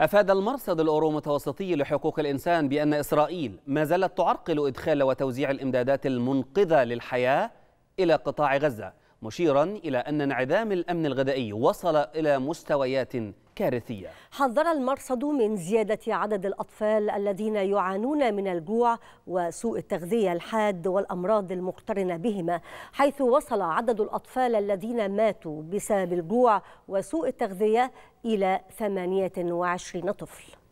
أفاد المرصد الأورو متوسطي لحقوق الإنسان بأن إسرائيل ما زالت تعرقل إدخال وتوزيع الإمدادات المنقذة للحياة إلى قطاع غزة مشيرا إلى أن انعدام الأمن الغذائي وصل إلى مستويات كارثية حذر المرصد من زيادة عدد الأطفال الذين يعانون من الجوع وسوء التغذية الحاد والأمراض المقترنة بهما حيث وصل عدد الأطفال الذين ماتوا بسبب الجوع وسوء التغذية إلى 28 طفل